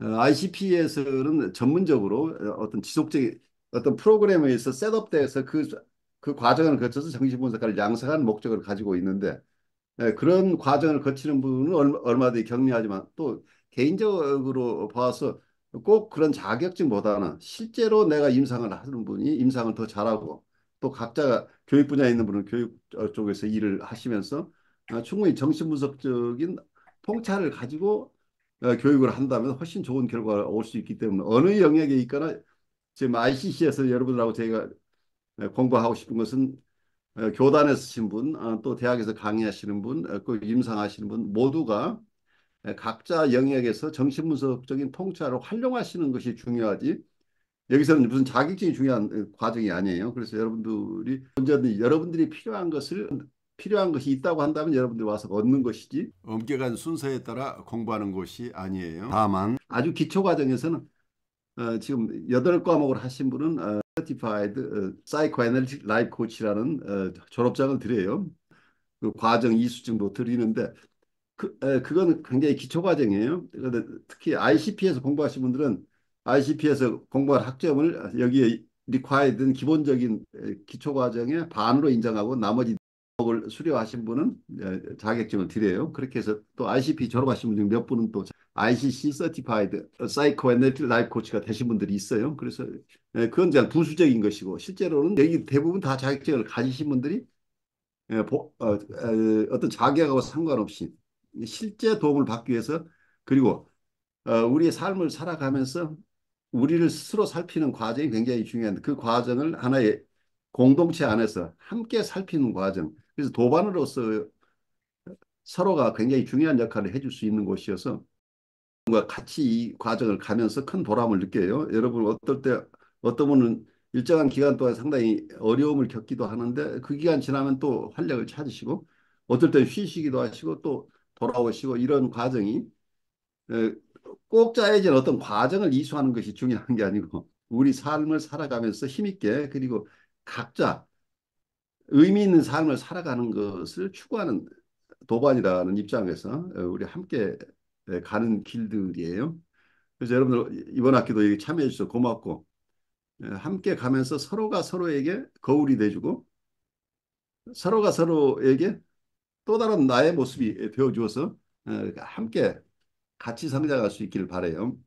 어, ICP에서는 전문적으로 어, 어떤 지속적인 어떤 프로그램에 있어 셋업돼서 그, 그 과정을 거쳐서 정신분석가를 양성하는 목적을 가지고 있는데 예, 그런 과정을 거치는 분은 얼마, 얼마든지 격려하지만또 개인적으로 봐서 꼭 그런 자격증보다는 실제로 내가 임상을 하는 분이 임상을 더 잘하고 또 각자 가 교육 분야에 있는 분은 교육 쪽에서 일을 하시면서 어, 충분히 정신분석적인 통찰을 가지고 어, 교육을 한다면 훨씬 좋은 결과가 올 수 있기 때문에 어느 영역에 있거나 지금 ICC에서 여러분들하고 저희가 어, 공부하고 싶은 것은 어, 교단에서 신 분, 아, 또 대학에서 강의하시는 분, 그 임상하시는 분 모두가 각자 영역에서 정신분석적인 통찰을 활용하시는 것이 중요하지 여기서는 무슨 자격증이 중요한 과정이 아니에요. 그래서 여러분들이 언제든 여러분들이 필요한 것을 필요한 것이 있다고 한다면 여러분들 와서 얻는 것이지 엄격한 순서에 따라 공부하는 것이 아니에요. 다만 아주 기초 과정에서는 어, 지금 여덟 과목을 하신 분은 어, Certified p s y c h o 라는 어, 졸업장을 드려요. 그 과정 이수증도 드리는데 그, 에, 그건 굉장히 기초 과정이에요. 그런데 특히 ICP에서 공부하신 분들은 ICP에서 공부한 학점을 여기에 리콰이든 기본적인 기초 과정의 반으로 인정하고 나머지 을 수료하신 분은 자격증을 드려요. 그렇게 해서 또 ICP 졸업하신 분중몇 분은 또 ICC 서티파이드 사이코애널리 라이프 코치가 되신 분들이 있어요. 그래서 예, 그건 그냥 부수적인 것이고 실제로는 여기 대부분 다 자격증을 가지신 분들이 예, 어, 어, 어떤 자격하고 상관없이 실제 도움을 받기 위해서 그리고 어, 우리의 삶을 살아가면서 우리를 스스로 살피는 과정이 굉장히 중요한데 그 과정을 하나의 공동체 안에서 함께 살피는 과정. 그래서 도반으로서 서로가 굉장히 중요한 역할을 해줄 수 있는 곳이어서 같이 이 과정을 가면서 큰 보람을 느껴요. 여러분 어떨 때 어떤 분은 일정한 기간 동안 상당히 어려움을 겪기도 하는데 그 기간 지나면 또 활력을 찾으시고 어떨 때 쉬시기도 하시고 또 돌아오시고 이런 과정이 꼭 짜여진 어떤 과정을 이수하는 것이 중요한 게 아니고 우리 삶을 살아가면서 힘있게 그리고 각자 의미 있는 삶을 살아가는 것을 추구하는 도반이라는 입장에서 우리 함께 가는 길들이에요. 그래서 여러분들 이번 학기도 참여해 주셔서 고맙고 함께 가면서 서로가 서로에게 거울이 돼주고 서로가 서로에게 또 다른 나의 모습이 되어 주어서 함께 같이 성장할 수 있기를 바래요.